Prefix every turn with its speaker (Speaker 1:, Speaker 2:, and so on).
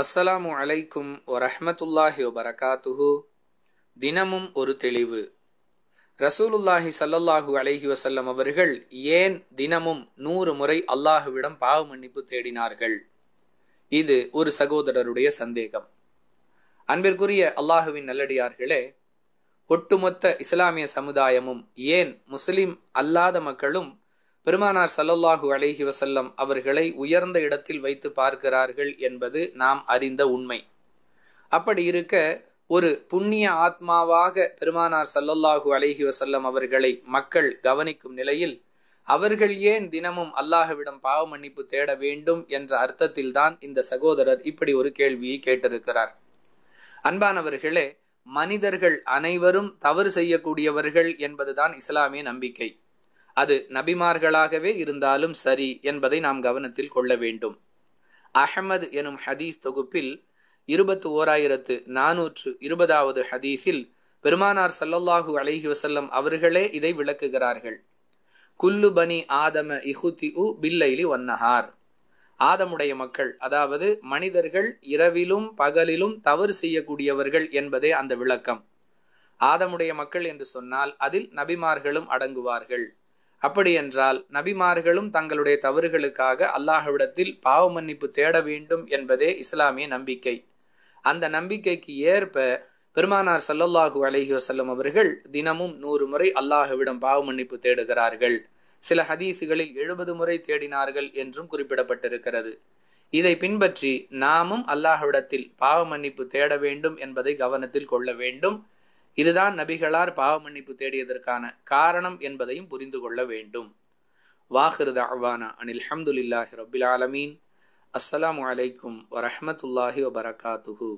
Speaker 1: அஸ்ஸலாமு அலைக்கும் வரஹமத்துல்லாஹி வபரகாத்துஹு தினமும் ஒரு தெளிவு ரசூலுல்லாஹி சல்லல்லாஹு அலைஹி வசல்லம் அவர்கள் ஏன் தினமும் நூறு முறை அல்லாஹுவிடம் பாவ மன்னிப்பு தேடினார்கள் இது ஒரு சகோதரருடைய சந்தேகம் அன்பிற்குரிய அல்லாஹுவின் நல்லடியார்களே ஒட்டுமொத்த இஸ்லாமிய சமுதாயமும் ஏன் முஸ்லிம் அல்லாத மக்களும் பெருமானார் சல்லல்லாஹு அலேஹி வசல்லம் அவர்களை உயர்ந்த இடத்தில் வைத்து பார்க்கிறார்கள் என்பது நாம் அறிந்த உண்மை அப்படி இருக்க ஒரு புண்ணிய ஆத்மாவாக பெருமானார் சல்லல்லாஹு அலேஹி வசல்லம் அவர்களை மக்கள் கவனிக்கும் நிலையில் அவர்கள் ஏன் தினமும் அல்லாஹவிடம் பாவ மன்னிப்பு தேட வேண்டும் என்ற அர்த்தத்தில்தான் இந்த சகோதரர் இப்படி ஒரு கேள்வியை கேட்டிருக்கிறார் அன்பானவர்களே மனிதர்கள் அனைவரும் தவறு செய்யக்கூடியவர்கள் என்பதுதான் இஸ்லாமிய நம்பிக்கை அது நபிமார்களாகவே இருந்தாலும் சரி என்பதை நாம் கவனத்தில் கொள்ள வேண்டும் அஹமது எனும் ஹதீஸ் தொகுப்பில் இருபத்து ஓராயிரத்து நாநூற்று இருபதாவது ஹதீஸில் பெருமானார் சல்லல்லாஹு அலஹி வசல்லம் அவர்களே இதை விளக்குகிறார்கள் குல்லு பனி ஆதம இஹுதி உ பில்லைலி வன்னஹார் ஆதமுடைய மக்கள் அதாவது மனிதர்கள் இரவிலும் பகலிலும் தவறு செய்யக்கூடியவர்கள் என்பதே அந்த விளக்கம் ஆதமுடைய மக்கள் என்று சொன்னால் அதில் நபிமார்களும் அடங்குவார்கள் அப்படியென்றால் நபிமார்களும் தங்களுடைய தவறுகளுக்காக அல்லாஹ்விடத்தில் பாவ மன்னிப்பு தேட வேண்டும் என்பதே இஸ்லாமிய நம்பிக்கை அந்த நம்பிக்கைக்கு ஏற்ப பெருமானார் சல்லல்லாஹு அலஹி வசல்லம் அவர்கள் தினமும் நூறு முறை அல்லாஹுவிடம் பாவ மன்னிப்பு தேடுகிறார்கள் சில ஹதீஸுகளில் எழுபது முறை தேடினார்கள் என்றும் குறிப்பிடப்பட்டிருக்கிறது இதை பின்பற்றி நாமும் அல்லாஹ்விடத்தில் பாவ மன்னிப்பு தேட வேண்டும் என்பதை கவனத்தில் கொள்ள வேண்டும் இதுதான் நபிகளார் பாவ மன்னிப்பு தேடியதற்கான காரணம் என்பதையும் புரிந்து கொள்ள வேண்டும் வாஹிருத அவானா அனில் ஹம்துல்லாஹி ரபில் ஆலமீன் அஸ்லாம் வலைக்கும் வரமத்துல்லாஹி வபரகாத்துஹூ